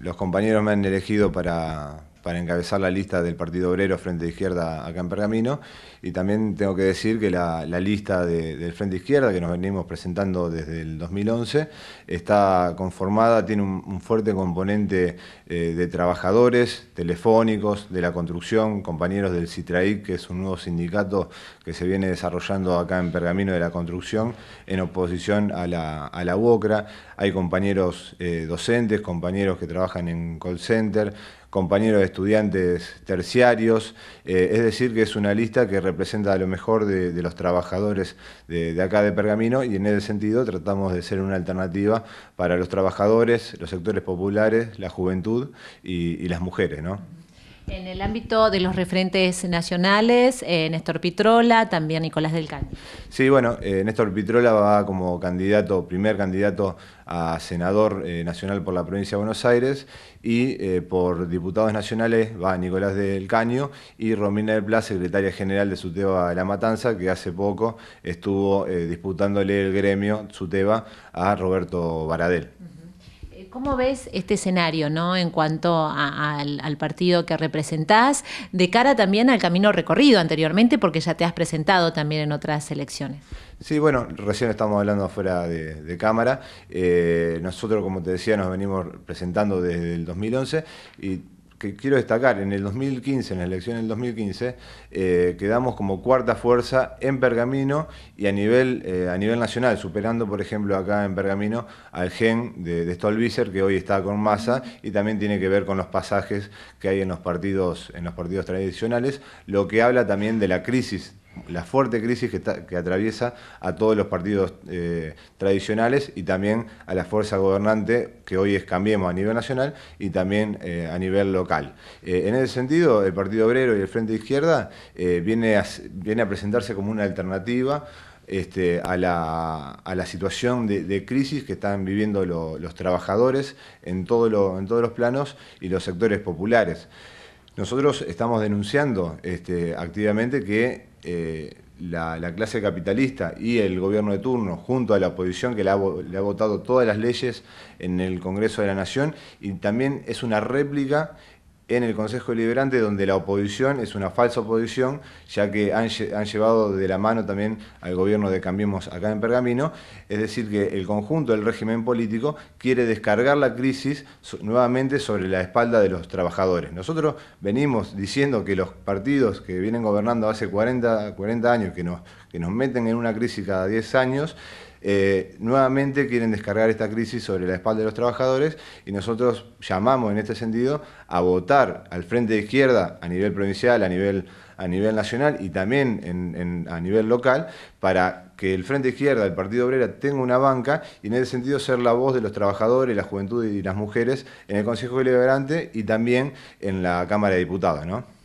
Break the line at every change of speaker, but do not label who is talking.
los compañeros me han elegido para, para encabezar la lista del Partido Obrero Frente de Izquierda acá en Pergamino. Y también tengo que decir que la, lista del Frente Izquierda, que nos venimos presentando desde el 2011, está conformada, tiene un, fuerte componente eh, de trabajadores telefónicos, de la construcción, compañeros del CITRAIC, que es un nuevo sindicato que se viene desarrollando acá en Pergamino de la construcción, en oposición a la, a UOCRA. Hay compañeros eh, docentes, compañeros que trabajan en call center, compañeros de estudiantes terciarios, eh, es decir, que es una lista que representa a lo mejor de, los trabajadores de, acá de Pergamino y en ese sentido tratamos de ser una alternativa para los trabajadores, los sectores populares, la juventud y, y las mujeres. ¿no?
En el ámbito de los referentes nacionales, eh, Néstor Pitrola, también Nicolás del Caño.
Sí, bueno, eh, Néstor Pitrola va como candidato, primer candidato a senador eh, nacional por la provincia de Buenos Aires y por diputados nacionales va Nicolás del Caño y Romina del Pla, secretaria general de SUTEBA La Matanza, que hace poco estuvo disputándole el gremio SUTEBA a Roberto Baradel.
¿Cómo ves este escenario ¿no? en cuanto al, partido que representás, de cara también al camino recorrido anteriormente, porque ya te has presentado también en otras elecciones?
Sí, bueno, recién estamos hablando afuera de, cámara. Eh, nosotros, como te decía, nos venimos presentando desde el 2011 y que quiero destacar, en el 2015, en la elección del 2015, eh, quedamos como cuarta fuerza en Pergamino y a nivel, eh, a nivel nacional, superando, por ejemplo, acá en Pergamino al gen de, de Stolbizer, que hoy está con masa y también tiene que ver con los pasajes que hay en los partidos, en los partidos tradicionales, lo que habla también de la crisis la fuerte crisis que, atraviesa a todos los partidos eh, tradicionales y también a la fuerza gobernante que hoy es Cambiemos a nivel nacional y también eh, a nivel local. Eh, en ese sentido, el Partido Obrero y el Frente Izquierda viene, a, viene a presentarse como una alternativa este, a, la, situación de, crisis que están viviendo los trabajadores en, en todos los planos y los sectores populares. Nosotros estamos denunciando este, activamente que eh, la, clase capitalista y el gobierno de turno, junto a la oposición que le ha votado todas las leyes en el Congreso de la Nación, y también es una réplica en el Consejo Liberante donde la oposición es una falsa oposición, ya que han, llevado de la mano también al gobierno de Cambiemos acá en Pergamino, es decir, que el conjunto del régimen político quiere descargar la crisis nuevamente sobre la espalda de los trabajadores. Nosotros venimos diciendo que los partidos que vienen gobernando hace 40, años, que nos, que nos meten en una crisis cada 10 años, eh, nuevamente quieren descargar esta crisis sobre la espalda de los trabajadores y nosotros llamamos en este sentido a votar al frente de izquierda a nivel provincial, a nivel, a nivel nacional y también a nivel local para que el frente de izquierda, el Partido Obrera, tenga una banca y en ese sentido ser la voz de los trabajadores, la juventud y las mujeres en el Consejo Deliberante y también en la Cámara de Diputados. ¿no?